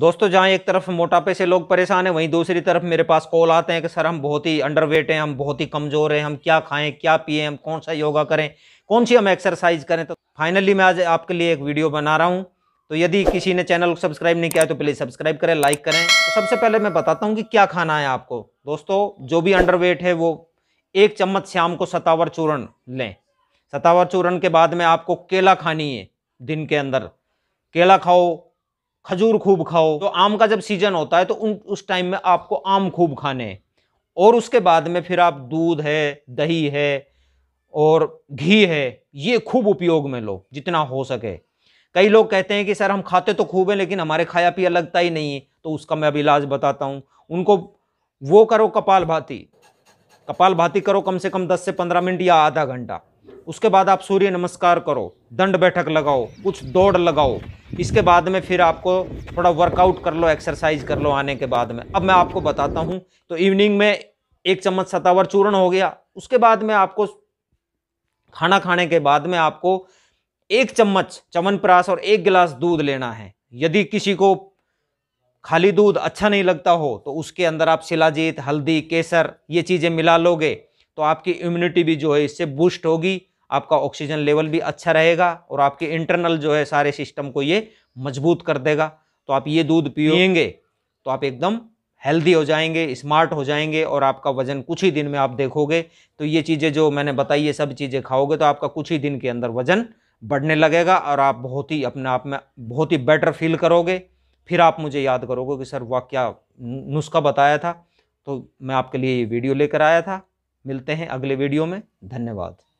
दोस्तों जहाँ एक तरफ मोटापे से लोग परेशान हैं वहीं दूसरी तरफ मेरे पास कॉल आते हैं कि सर हम बहुत ही अंडरवेट हैं हम बहुत ही कमज़ोर हैं हम क्या खाएं क्या पिए हम कौन सा योगा करें कौन सी हम एक्सरसाइज करें तो फाइनली मैं आज आपके लिए एक वीडियो बना रहा हूँ तो यदि किसी ने चैनल को सब्सक्राइब नहीं किया तो प्लीज़ सब्सक्राइब करें लाइक करें तो सबसे पहले मैं बताता हूँ कि क्या खाना है आपको दोस्तों जो भी अंडर है वो एक चम्मच शाम को सतावर चूर्ण लें सतावर चूर्ण के बाद में आपको केला खानी है दिन के अंदर केला खाओ खजूर खूब खाओ तो आम का जब सीजन होता है तो उन उस टाइम में आपको आम खूब खाने हैं और उसके बाद में फिर आप दूध है दही है और घी है ये खूब उपयोग में लो जितना हो सके कई लोग कहते हैं कि सर हम खाते तो खूब हैं लेकिन हमारे खाया पिया लगता ही नहीं है तो उसका मैं अब इलाज बताता हूँ उनको वो करो कपाल भाती कपाल भाती करो कम से कम 10 से 15 मिनट या आधा घंटा उसके बाद आप सूर्य नमस्कार करो दंड बैठक लगाओ कुछ दौड़ लगाओ इसके बाद में फिर आपको थोड़ा वर्कआउट कर लो एक्सरसाइज कर लो आने के बाद में अब मैं आपको बताता हूँ तो इवनिंग में एक चम्मच सतावर चूर्ण हो गया उसके बाद में आपको खाना खाने के बाद में आपको एक चम्मच चमनप्राश और एक गिलास दूध लेना है यदि किसी को खाली दूध अच्छा नहीं लगता हो तो उसके अंदर आप शिलाजीत हल्दी केसर ये चीज़ें मिला लोगे तो आपकी इम्यूनिटी भी जो है इससे बूस्ट होगी आपका ऑक्सीजन लेवल भी अच्छा रहेगा और आपके इंटरनल जो है सारे सिस्टम को ये मजबूत कर देगा तो आप ये दूध पियेंगे तो आप एकदम हेल्दी हो जाएंगे स्मार्ट हो जाएंगे और आपका वजन कुछ ही दिन में आप देखोगे तो ये चीज़ें जो मैंने बताई ये सब चीज़ें खाओगे तो आपका कुछ ही दिन के अंदर वजन बढ़ने लगेगा और आप बहुत ही अपने आप में बहुत ही बेटर फील करोगे फिर आप मुझे याद करोगे कि सर वह क्या नुस्खा बताया था तो मैं आपके लिए ये वीडियो लेकर आया था मिलते हैं अगले वीडियो में धन्यवाद